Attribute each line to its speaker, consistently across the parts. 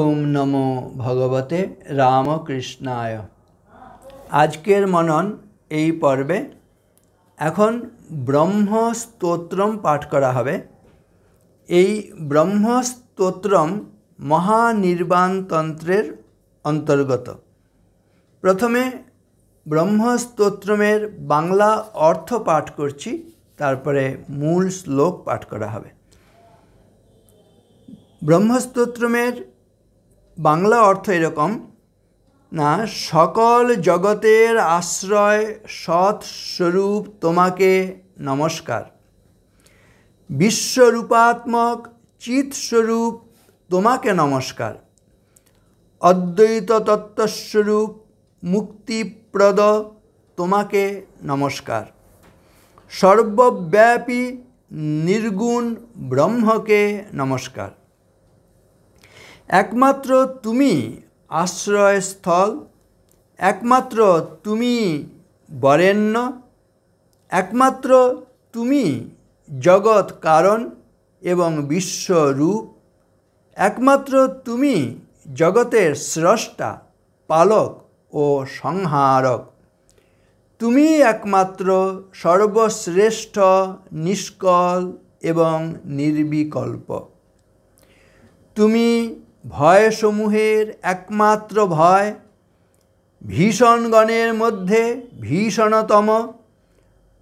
Speaker 1: ওম নমো ভগবতে রামকৃষ্ণায় আজকের মনন এই পর্বে এখন ব্রহ্ম স্তোত্রম পাঠ করা হবে এই ব্রহ্মস্তোত্রম মহানির্বাণতন্ত্রের অন্তর্গত প্রথমে ব্রহ্মস্তোত্রমের বাংলা অর্থ পাঠ করছি তারপরে মূল শ্লোক পাঠ করা হবে ব্রহ্মস্তোত্রমের বাংলা অর্থ এরকম না সকল জগতের আশ্রয় সৎ স্বরূপ তোমাকে নমস্কার বিশ্বরূপাত্মক চিৎস্বরূপ তোমাকে নমস্কার অদ্বৈত তত্ত্বস্বরূপ মুক্তিপ্রদ তোমাকে নমস্কার সর্বব্যাপী নির্গুণ ব্রহ্মকে নমস্কার একমাত্র তুমি আশ্রয়স্থল একমাত্র তুমি বরেণ্য একমাত্র তুমি জগৎ কারণ এবং বিশ্বরূপ একমাত্র তুমি জগতের স্রষ্টা পালক ও সংহারক তুমি একমাত্র সর্বশ্রেষ্ঠ নিষ্কল এবং নির্বিকল্প তুমি ভয়সমূহের একমাত্র ভয় ভীষণগণের মধ্যে ভীষণতম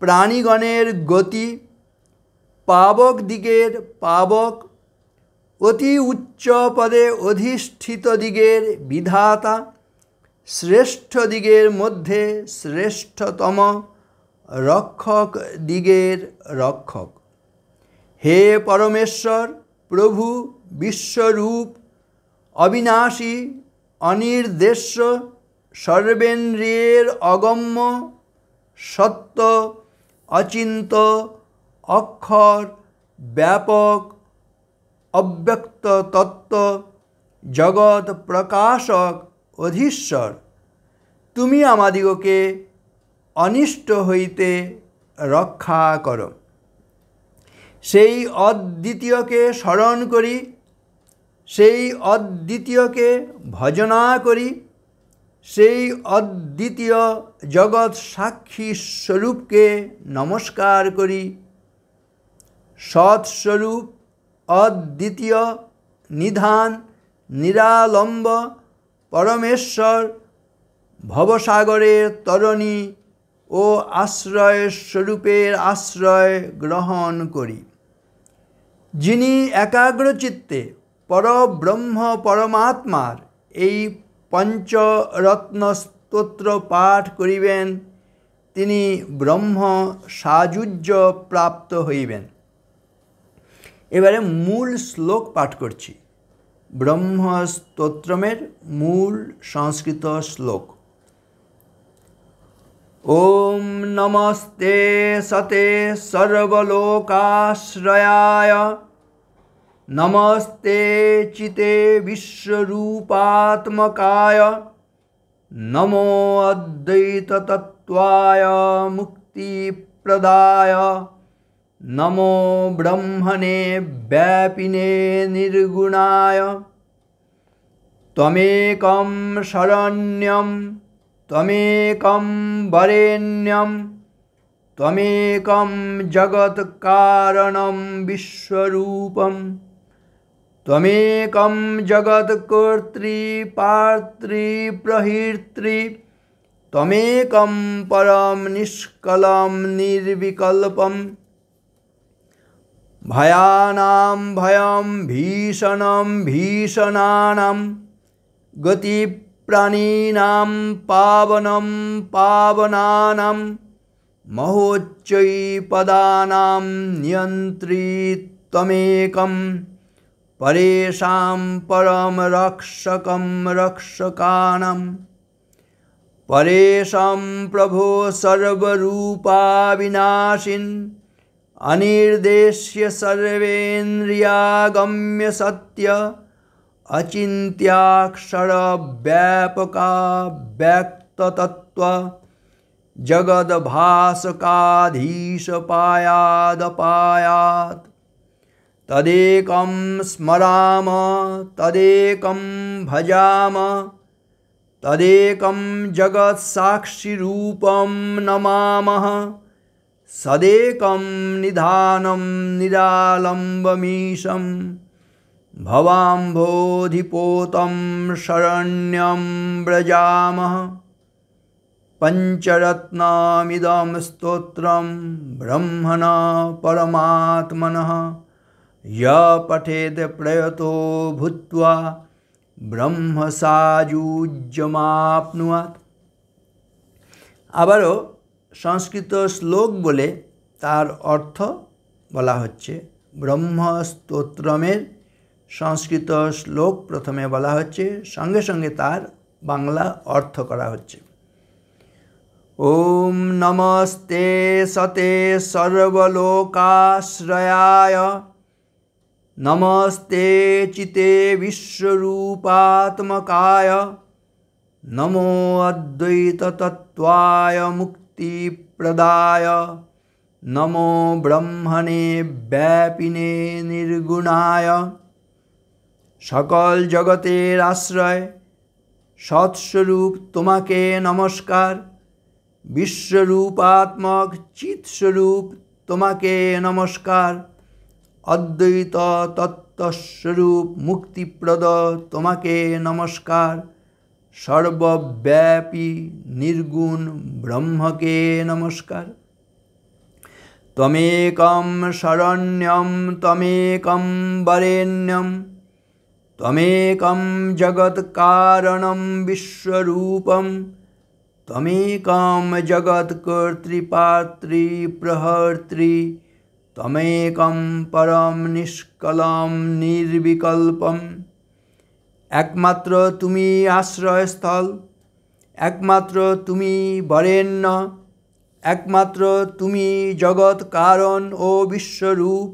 Speaker 1: প্রাণীগণের গতি পাবক দিগের পাবক অতি উচ্চ পদে অধিষ্ঠিত দিগের বিধাতা শ্রেষ্ঠ দিগের মধ্যে শ্রেষ্ঠতম রক্ষক দিগের রক্ষক হে পরমেশ্বর প্রভু বিশ্বরূপ অবিনাশী অনির্দেশ্য সর্বেন্দ্রিয়ের অগম্য সত্য অচিন্ত অক্ষর ব্যাপক অব্যক্ত তত্ত্ব জগৎ প্রকাশক অধীশ্বর তুমি আমাদিগকে অনিষ্ট হইতে রক্ষা কর সেই অদ্বিতীয়কে স্মরণ করি সেই অদ্বিতীয়কে ভজনা করি সেই অদ্বিতীয় জগৎ সাক্ষী স্বরূপকে নমস্কার করি সৎস্বরূপ অদ্বিতীয় নিধান নিরালম্ব পরমেশ্বর ভবসাগরের তরণী ও আশ্রয় স্বরূপের আশ্রয় গ্রহণ করি যিনি একাগ্রচিত্তে পরব্রহ্ম পরমাত্মার এই পঞ্চরত্ন স্তোত্র পাঠ করিবেন তিনি ব্রহ্ম সাজুজ্য প্রাপ্ত হইবেন এবারে মূল শ্লোক পাঠ করছি ব্রহ্ম স্তোত্রমের মূল সংস্কৃত শ্লোক ওম নমস্তে সতে সর্বলোকাশ্রয়ায় নমস্তে চিতে বিশ্বরূপাত্মকায় নমো অদ্বৈততত্ত্বায় মুক্তিপ্রদায় নমো ব্রহ্মণে ব্যাপিনে নির্গুণায় त्वमेकं शरण्यं त्वमेकं वरेण्यं त्वमेकं जगत्कारणं विश्वरूपम् तमेक त्वमेकं जगत्कर्तृपार्तृप्रहीर्तृ त्वमेकं परं निष्कलं निर्विकल्पं भयानां भयं भीषणं भीषणानां गतिप्राणीनां पावनं पावनानां नियंत्री नियन्त्रित्वमेकम् परेषां परं रक्षकं रक्षकाणां परेशं प्रभो सर्वरूपाविनाशिन् अनिर्देश्य सर्वेन्द्रियागम्य सत्य अचिन्त्याक्षरव्यापका व्यक्ततत्त्व जगद्भासकाधीशपायादपायात् तदेक स्मराम तदेकं भजाम तदेकं जगत्साक्षी नमामः सदेक निधानं निरालम्बमीशं भवाम्भोधिपोतं शरण्यं व्रजा पञ्चरत्नमिदं स्त्रोत्र ब्रह्मण परमात्मनः य पठेत् प्रयतो भूत्वा ব্রহ্মসাযুজ্যমাপনুয়াত আবারও সংস্কৃত শ্লোক বলে তার অর্থ বলা হচ্ছে ব্রহ্মস্তোত্রমের সংস্কৃত শ্লোক প্রথমে বলা হচ্ছে সঙ্গে সঙ্গে তার বাংলা অর্থ করা হচ্ছে ওম নমস্তে সতে সর্বলোকাশ্রয়ায় নমস্তে চিতে বিশ্বরূপাত্মকায় নমো অদ্বৈততত্ত্বায় মুক্তিপ্রদায় নমো ব্রহ্মণে ব্যাপিনে নির্গুণায় সকল জগতের আশ্রয় সৎস্বরূপ তোমাকে নমস্কার বিশ্বরূপাত্মক চিৎস্বরূপ তোমাকে নমস্কার অদ্বৈত তত্ত্বস্বরূপ মুক্তিপ্রদ তোমাকে নমস্কার সর্বব্যাপী নির্গুণ ব্রহ্মকে নমস্কার তমেকম শরণ্যম তমেকম বরেণ্যম তমেকম জগৎকারণম বিশ্বরূপম তমেকম জগৎকর্তৃপাত্রী প্রহর্ত্রী তমেকম পরম নিষ্কলম নির্বিকল্পম একমাত্র তুমি আশ্রয়স্থল একমাত্র তুমি বরেণ্য একমাত্র তুমি জগৎ কারণ ও বিশ্বরূপ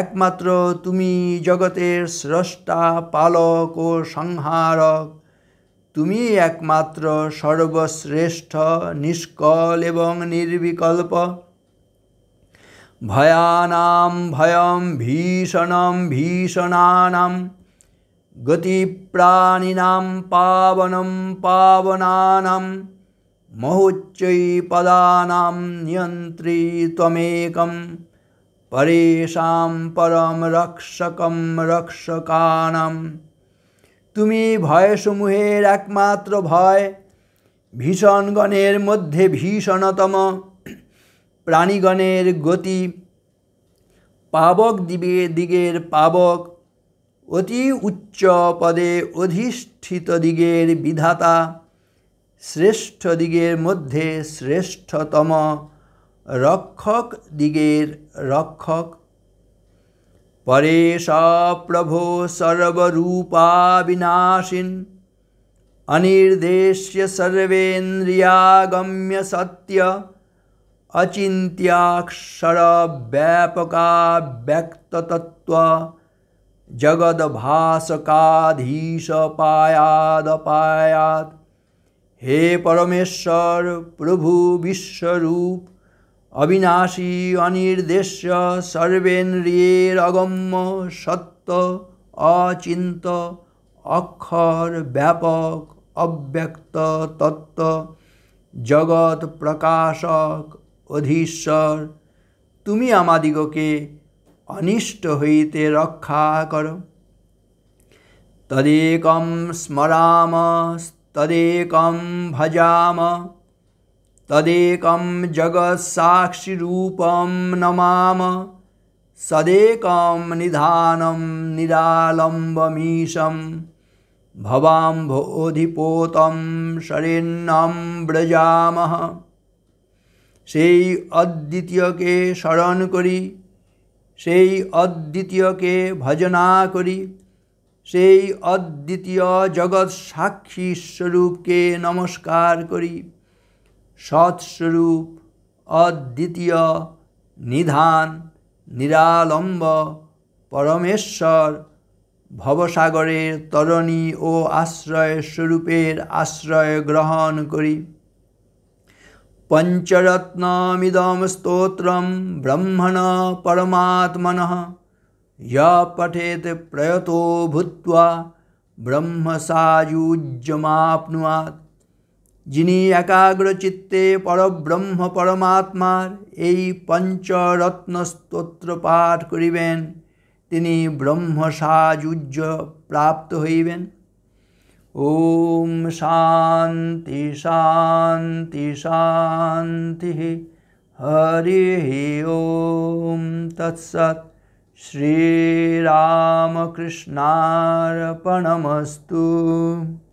Speaker 1: একমাত্র তুমি জগতের স্রষ্টা পালক ও সংহারক তুমি একমাত্র সর্বশ্রেষ্ঠ নিষ্কল এবং নির্বিকল্প ভয়ানাম ভয়ম ভীষণম ভীষণানাম গতিপ্রাণিনাম পাবনম পাবনানাম মহোচ্চৈপদানাম নিয়ন্ত্রী त्वमेकं পরেশাম পরম রক্ষকম রক্ষকানাম তুমি ভয়সমূহের একমাত্র ভয় ভীষণগণের মধ্যে ভীষণতম প্রাণীগণের গতি পাবক দিবে দিগের পাবক অতি উচ্চ পদে অধিষ্ঠিত দিগের বিধাতা শ্রেষ্ঠ দিগের মধ্যে শ্রেষ্ঠতম রক্ষক দিগের রক্ষক পরে সপ্রভো সর্বরূপা বিনাশীন অনির্দেশ্য সর্বেন্দ্রিয়াগম্য সত্য অচিন্ত্যাক্ষর अचिन्त्याक्षरव्यापकाव्यक्ततत्त्व जगद्भासकाधीशपायादपायात् হে পরমেশ্বর প্রভু বিশ্বরূপ অবিনাশী অনির্দেশ্য সর্বেন্দ্রিয়ের অগম্য সত্য অচিন্ত অক্ষর ব্যাপক অব্যক্ত তত্ত্ব জগৎ প্রকাশক अधिसर तमि आमादिगके अनिष्टहते रक्षाकर तदेकं स्मराम तदेकं भजाम तदेकं जगसाक्षिरूपं नमाम सदेकं निधानं निरालम्बमीशं भवाम्भो अधिपोतं शरेणं व्रजामः সেই অদ্বিতীয়কে স্মরণ করি সেই অদ্বিতীয়কে ভজনা করি সেই অদ্বিতীয় জগৎ সাক্ষী স্বরূপকে নমস্কার করি সৎস্বরূপ অদ্বিতীয় নিধান নিরালম্ব পরমেশ্বর ভবসাগরের তরণী ও আশ্রয় স্বরূপের আশ্রয় গ্রহণ করি पंचरत्नामिदम स्त्रोत्रम ब्रह्मण परमात्मन य पठेत प्रयतो भूत्वा ब्रह्म सायुज्यमाप्नुवात् যিনি একাগ্রচিত্তে পরব্রহ্ম পরমাত্মার এই পঞ্চরত্ন স্তোত্র পাঠ করিবেন তিনি ব্রহ্ম সাযুজ্য প্রাপ্ত হইবেন ॐ शान्ति शान्ति शान्तिः हरिः ॐ तत्सत् श्रीरामकृष्णार्पणमस्तु